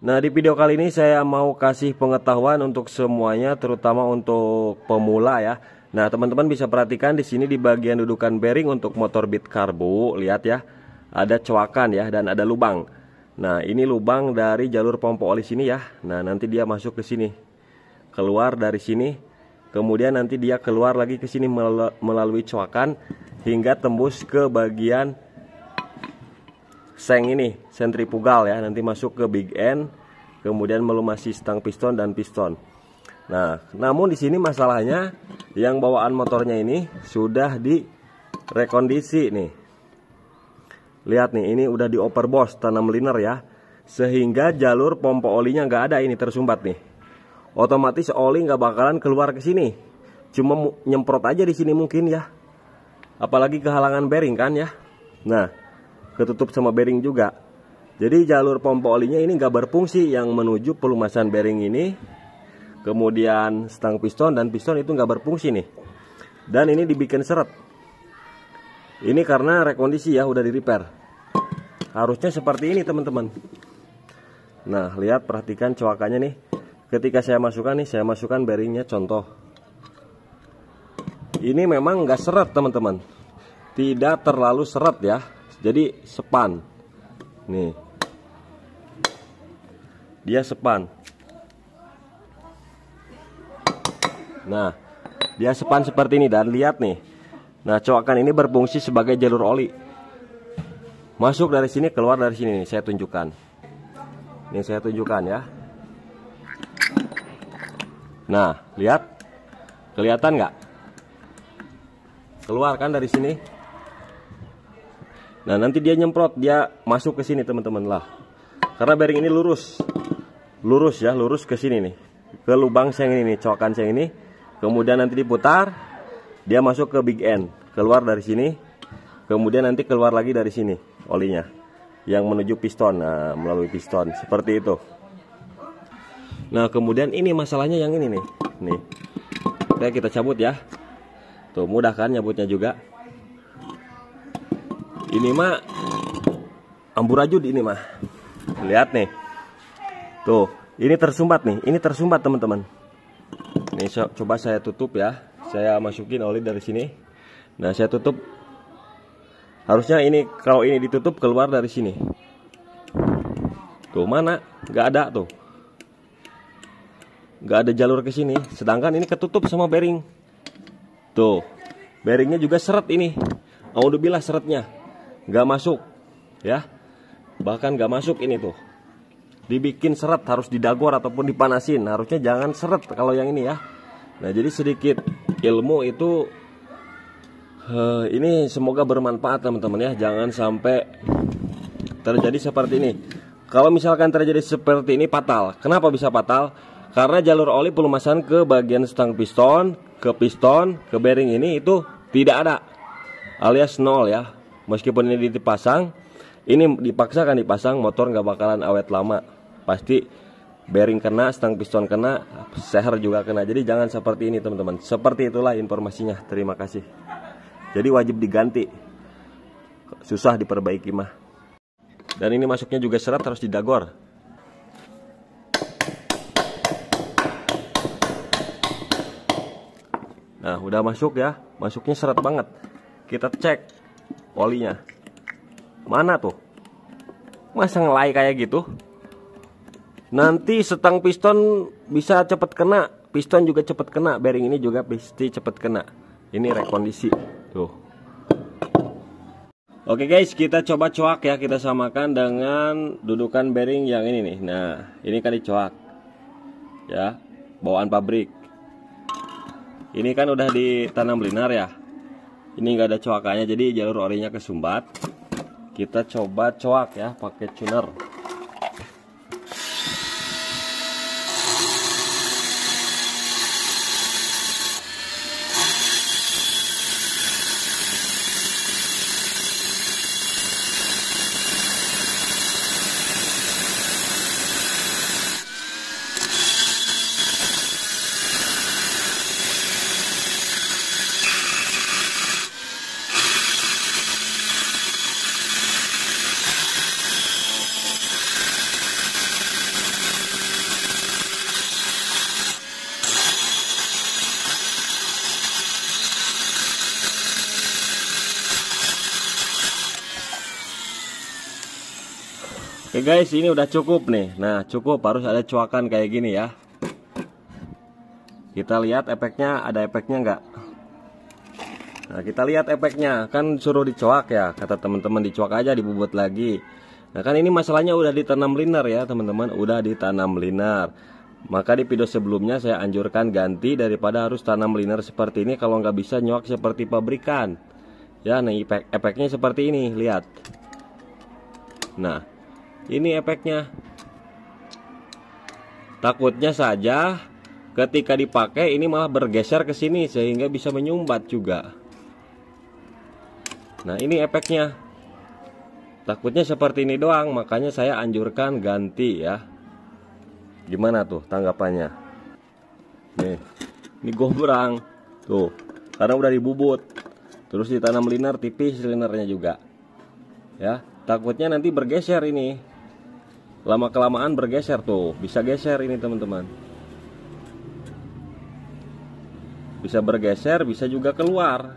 Nah di video kali ini saya mau kasih pengetahuan untuk semuanya terutama untuk pemula ya Nah teman-teman bisa perhatikan di sini di bagian dudukan bearing untuk motor bit karbu Lihat ya ada coakan ya dan ada lubang Nah ini lubang dari jalur pompa oli sini ya Nah nanti dia masuk ke sini Keluar dari sini Kemudian nanti dia keluar lagi ke sini melalui coakan Hingga tembus ke bagian seng ini sentrifugal ya nanti masuk ke big end kemudian melumasi stang piston dan piston nah namun di sini masalahnya yang bawaan motornya ini sudah di rekondisi nih lihat nih ini udah di overboss tanam liner ya sehingga jalur pompa olinya nggak ada ini tersumbat nih otomatis oli nggak bakalan keluar ke sini cuma nyemprot aja di sini mungkin ya apalagi kehalangan bearing kan ya nah ketutup sama bearing juga. Jadi jalur pompa olinya ini nggak berfungsi yang menuju pelumasan bearing ini. Kemudian stang piston dan piston itu nggak berfungsi nih. Dan ini dibikin seret. Ini karena rekondisi ya udah di repair. Harusnya seperti ini teman-teman. Nah lihat perhatikan coakannya nih. Ketika saya masukkan nih saya masukkan bearingnya contoh. Ini memang nggak seret teman-teman. Tidak terlalu seret ya jadi sepan nih dia sepan nah dia sepan seperti ini dan lihat nih nah coakan ini berfungsi sebagai jalur oli masuk dari sini keluar dari sini nih saya tunjukkan ini saya tunjukkan ya nah lihat kelihatan nggak keluar kan dari sini Nah nanti dia nyemprot, dia masuk ke sini teman-teman lah. Karena bearing ini lurus, lurus ya, lurus ke sini nih, ke lubang seng ini nih, cokan seng ini. Kemudian nanti diputar, dia masuk ke big end, keluar dari sini. Kemudian nanti keluar lagi dari sini olinya, yang menuju piston, nah, melalui piston seperti itu. Nah kemudian ini masalahnya yang ini nih, nih. Oke kita cabut ya. Tuh mudah kan nyabutnya juga ini mah amburadul ini mah lihat nih tuh ini tersumbat nih ini tersumbat teman-teman ini so, coba saya tutup ya saya masukin oli dari sini nah saya tutup harusnya ini kalau ini ditutup keluar dari sini tuh mana nggak ada tuh nggak ada jalur ke sini sedangkan ini ketutup sama bearing tuh bearingnya juga seret ini Audubillah seretnya nggak masuk ya bahkan nggak masuk ini tuh dibikin seret harus didagor ataupun dipanasin harusnya jangan seret kalau yang ini ya nah jadi sedikit ilmu itu uh, ini semoga bermanfaat teman-teman ya jangan sampai terjadi seperti ini kalau misalkan terjadi seperti ini fatal kenapa bisa fatal karena jalur oli pelumasan ke bagian stang piston ke piston ke bearing ini itu tidak ada alias nol ya meskipun ini dipasang ini dipaksakan dipasang motor nggak bakalan awet lama pasti bearing kena stang piston kena seher juga kena jadi jangan seperti ini teman-teman seperti itulah informasinya terima kasih jadi wajib diganti susah diperbaiki mah dan ini masuknya juga serat harus didagor nah udah masuk ya masuknya serat banget kita cek olinya mana tuh masa ngelai kayak gitu nanti setang piston bisa cepet kena piston juga cepet kena bearing ini juga pasti cepet kena ini rekondisi tuh Oke guys, kita coba coak ya. Kita samakan dengan dudukan bearing yang ini nih. Nah, ini kan dicoak. Ya, bawaan pabrik. Ini kan udah ditanam linar ya ini nggak ada coakannya jadi jalur orinya kesumbat kita coba coak ya pakai tuner Oke guys, ini udah cukup nih. Nah, cukup harus ada cuakan kayak gini ya. Kita lihat efeknya, ada efeknya nggak? Nah, kita lihat efeknya. Kan suruh dicuak ya, kata teman-teman dicuak aja, dibubut lagi. Nah, kan ini masalahnya udah ditanam liner ya, teman-teman. Udah ditanam liner. Maka di video sebelumnya saya anjurkan ganti daripada harus tanam liner seperti ini kalau nggak bisa nyuak seperti pabrikan. Ya, nih efek efeknya seperti ini, lihat. Nah, ini efeknya takutnya saja ketika dipakai ini malah bergeser ke sini sehingga bisa menyumbat juga nah ini efeknya takutnya seperti ini doang makanya saya anjurkan ganti ya gimana tuh tanggapannya nih ini gombrang tuh karena udah dibubut terus ditanam liner tipis linernya juga ya takutnya nanti bergeser ini lama kelamaan bergeser tuh bisa geser ini teman-teman bisa bergeser bisa juga keluar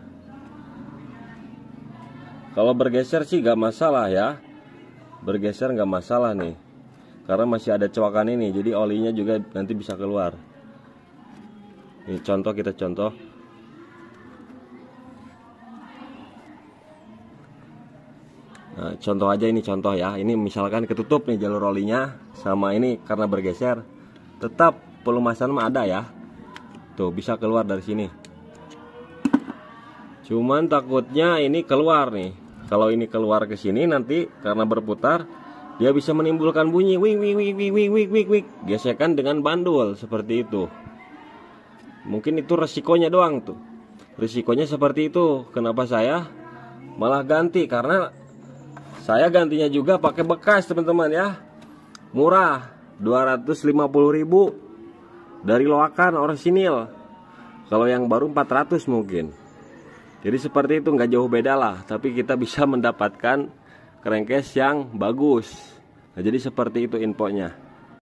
kalau bergeser sih gak masalah ya bergeser gak masalah nih karena masih ada coakan ini jadi olinya juga nanti bisa keluar ini contoh kita contoh Eh, contoh aja ini contoh ya. Ini misalkan ketutup nih jalur rolinya sama ini karena bergeser. Tetap pelumasan mah ada ya. Tuh bisa keluar dari sini. Cuman takutnya ini keluar nih. Kalau ini keluar ke sini nanti karena berputar dia bisa menimbulkan bunyi wik wik wik wik wik wik wik wik gesekan dengan bandul seperti itu. Mungkin itu resikonya doang tuh. Resikonya seperti itu. Kenapa saya malah ganti karena saya gantinya juga pakai bekas teman-teman ya. Murah, 250.000 dari loakan orisinil. Kalau yang baru 400 mungkin. Jadi seperti itu nggak jauh beda lah, tapi kita bisa mendapatkan crankcase yang bagus. Nah, jadi seperti itu infonya.